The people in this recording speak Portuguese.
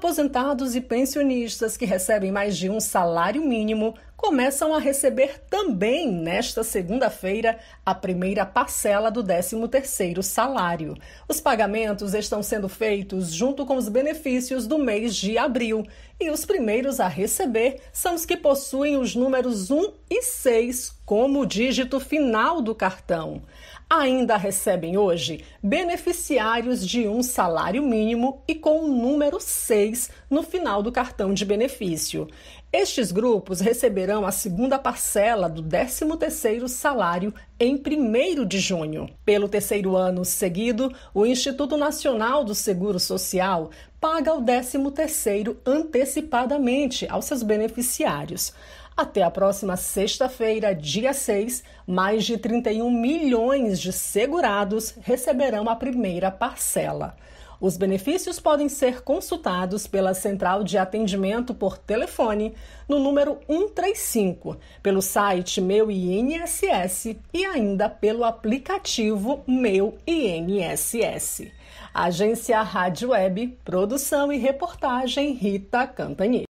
aposentados e pensionistas que recebem mais de um salário mínimo começam a receber também nesta segunda-feira a primeira parcela do 13º salário. Os pagamentos estão sendo feitos junto com os benefícios do mês de abril e os primeiros a receber são os que possuem os números 1 e 6 como dígito final do cartão. Ainda recebem hoje beneficiários de um salário mínimo e com o número 6 no final do cartão de benefício. Estes grupos receberam receberão a segunda parcela do 13º salário em 1 de junho. Pelo terceiro ano seguido, o Instituto Nacional do Seguro Social paga o 13º antecipadamente aos seus beneficiários. Até a próxima sexta-feira, dia 6, mais de 31 milhões de segurados receberão a primeira parcela. Os benefícios podem ser consultados pela central de atendimento por telefone no número 135, pelo site Meu INSS e ainda pelo aplicativo Meu INSS. Agência Rádio Web, produção e reportagem Rita Cantanier.